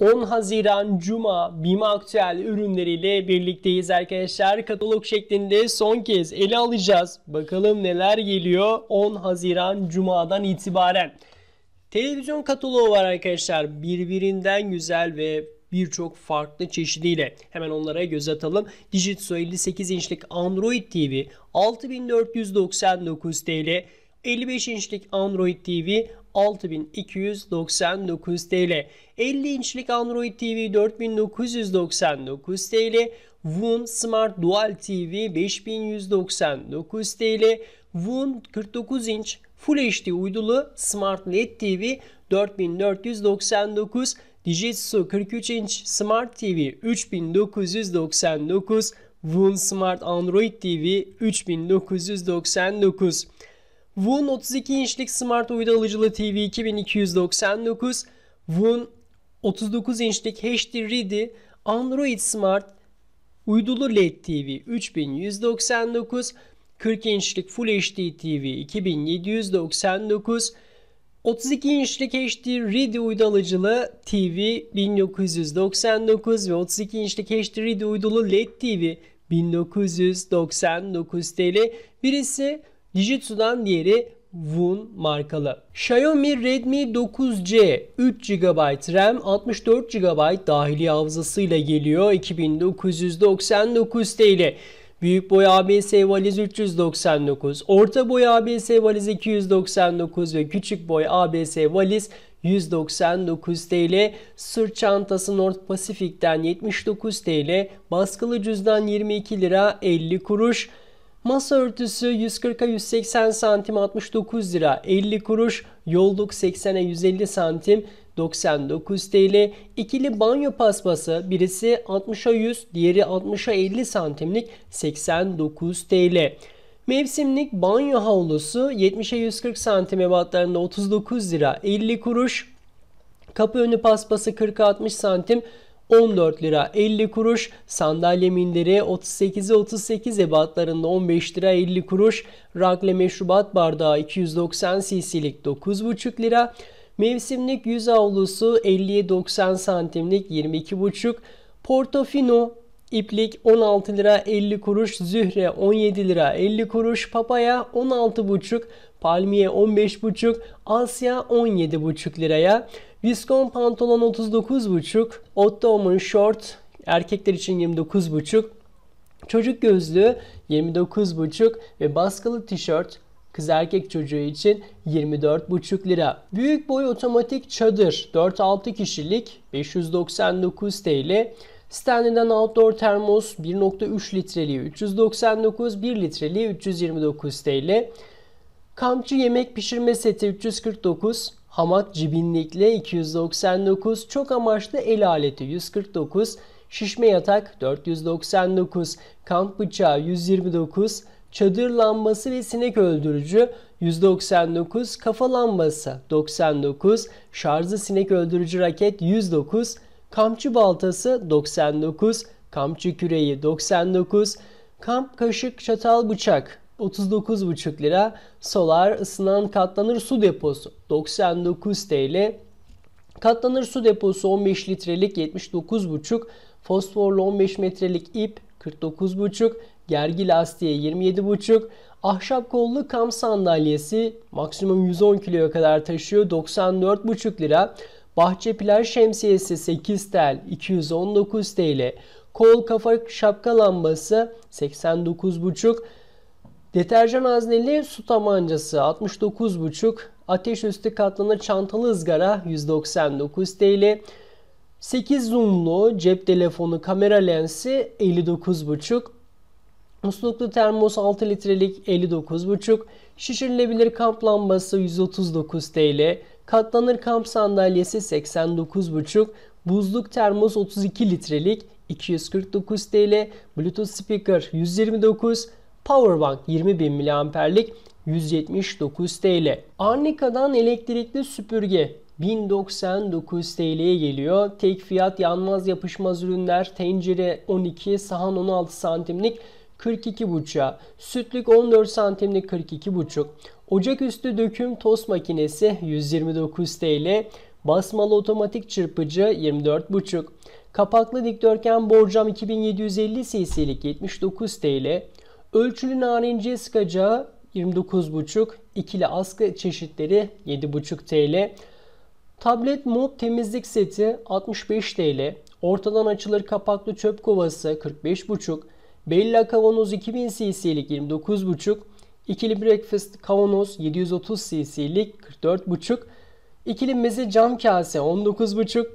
10 Haziran Cuma BİM Aktüel ürünleriyle birlikteyiz arkadaşlar. Katalog şeklinde son kez ele alacağız. Bakalım neler geliyor 10 Haziran Cuma'dan itibaren. Televizyon kataloğu var arkadaşlar. Birbirinden güzel ve birçok farklı çeşidiyle. Hemen onlara göz atalım. Digitso 58 inçlik Android TV 6499 TL. 55 inçlik Android TV 6299 TL. 50 inçlik Android TV 4999 TL. Voom Smart Dual TV 5199 TL. Voom 49 inç Full HD uydulu Smart LED TV 4499 Digitsu 43 inç Smart TV 3999 Voom Smart Android TV 3999 Woon 32 inçlik Smart Uydu alıcılı TV 2299, Woon 39 inçlik HD Ready, Android Smart uydulu LED TV 3199, 40 inçlik Full HD TV 2799, 32 inçlik HD Ready uydu alıcılı TV 1999 ve 32 inçlik HD Ready uydulu LED TV 1999 TL. Birisi Jitsu'dan diğeri Woon markalı. Xiaomi Redmi 9C 3 GB RAM 64 GB dahili hafızasıyla geliyor 2999 TL. Büyük boy ABS valiz 399, orta boy ABS valiz 299 ve küçük boy ABS valiz 199 TL, sırt çantası North Pacific'ten 79 TL, baskılı cüzdan 22 lira 50 kuruş, Masa örtüsü 140'a 180 santim 69 lira 50 kuruş. Yolluk 80'e 150 santim 99 TL. İkili banyo paspası birisi 60'a 100 diğeri 60'a 50 santimlik 89 TL. Mevsimlik banyo havlusu 70'e 140 santim ebatlarında 39 lira 50 kuruş. Kapı önü paspası 40'a 60 santim 14 lira 50 kuruş. Sandalye minderi 38'e 38 ebatlarında 15 lira 50 kuruş. Rakle meşrubat bardağı 290 cc'lik 9,5 lira. Mevsimlik yüz avlusu 50'ye 90 santimlik 22,5. Portofino iplik 16 lira 50 kuruş, zühre 17 lira 50 kuruş, papaya 16,5, palmiye 15,5, asya 17,5 liraya. Viscon pantolon 39,5. Ottoman short erkekler için 29,5. Çocuk gözlüğü 29,5 ve baskılı tişört kız erkek çocuğu için 24,5 lira. Büyük boy otomatik çadır 4-6 kişilik 599 TL. Stanley'den Outdoor Termos 1.3 litreliği 399, 1 litreliği 329 TL. Kampçı yemek pişirme seti 349, hamat cibinlikle 299, çok amaçlı el aleti 149, şişme yatak 499, kamp bıçağı 129, çadır lambası ve sinek öldürücü 199, kafa lambası 99, şarjlı sinek öldürücü raket 109, Kamçı baltası 99, Kamçı küreği 99, kamp kaşık çatal bıçak 39,5 lira. Solar ısınan katlanır su deposu 99 TL. Katlanır su deposu 15 litrelik 79,5. Fosforlu 15 metrelik ip 49,5. Gergi lastiği 27,5. Ahşap kollu kam sandalyesi maksimum 110 kiloya kadar taşıyor 94,5 lira. Bahçe plaj şemsiyesi 8 tel 219 TL. Kol kafa şapka lambası 89,5 Deterjan hazneli su tabancası 69,5, ateş üstü katlanır çantalı ızgara 199 TL, 8 zoomlu cep telefonu kamera lensi 59,5, musluklu termos 6 litrelik 59,5, şişirilebilir kamp lambası 139 TL, katlanır kamp sandalyesi 89,5, buzluk termos 32 litrelik 249 TL, bluetooth speaker 129, Powerbank 20.000 mAh'lik 179 TL. Arnika'dan elektrikli süpürge 1099 TL'ye geliyor. Tek fiyat yanmaz yapışmaz ürünler tencere 12, sahan 16 santimlik 42 42,5'a, sütlük 14 santimlik 42 42,5, ocaküstü döküm tost makinesi 129 TL, basmalı otomatik çırpıcı 24 buçuk. kapaklı dikdörtgen borcam 2750 cc'lik 79 TL, Ölçülü narinciye sıkacağı 29,5, ikili askı çeşitleri 7,5 TL. Tablet Mod temizlik seti 65 TL. Ortadan açılır kapaklı çöp kovası 45,5. Bella kavanoz 2000 cc'lik 29,5. İkili breakfast kavanoz 730 cc'lik 44,5. İkili meze cam kase 19,5.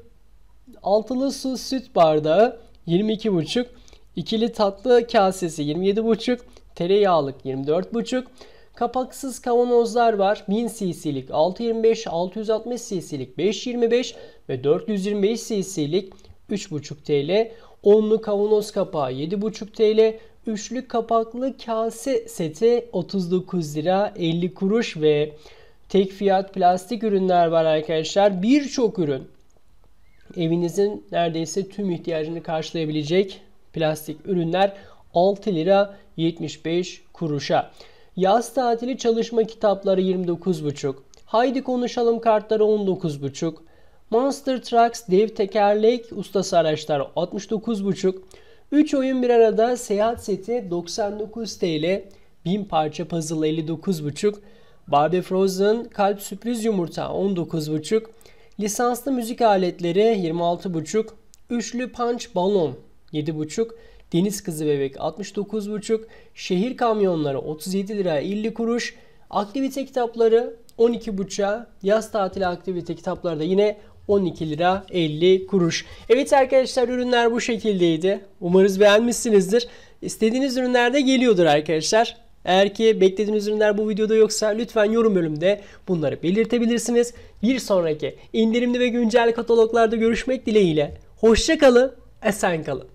Altılı su süt bardağı 22,5. İkili tatlı kasesi 27,5, tereyağlık 24,5. Kapaksız kavanozlar var. 1000 cc'lik 6.25, 660 cc'lik 5.25 ve 425 cc'lik 3.5 TL. Onlu kavanoz kapağı 7.5 TL. Üçlü kapaklı kase seti 39 lira 50 kuruş ve tek fiyat plastik ürünler var arkadaşlar. Birçok ürün evinizin neredeyse tüm ihtiyacını karşılayabilecek plastik ürünler 6 lira 75 kuruşa. Yaz tatili çalışma kitapları 29,5. Haydi konuşalım kartları 19,5. Monster Trucks dev tekerlek ustası araçlar 69,5. 3 oyun bir arada seyahat seti 99 TL. 1000 parça puzzle 59,5. Barbie Frozen kalp sürpriz yumurta 19,5. Lisanslı müzik aletleri 26,5. Üçlü punch balon 7,5 Deniz Kızı Bebek 69,5 Şehir Kamyonları 37 lira 50 kuruş Aktivite kitapları 12,5'a yaz tatili aktivite kitapları da yine 12 lira 50 kuruş. Evet arkadaşlar ürünler bu şekildeydi. Umarız beğenmişsinizdir. İstediğiniz ürünler de geliyordur arkadaşlar. Eğer ki beklediğiniz ürünler bu videoda yoksa lütfen yorum bölümünde bunları belirtebilirsiniz. Bir sonraki indirimli ve güncel kataloglarda görüşmek dileğiyle. Hoşçakalın, esen kalın.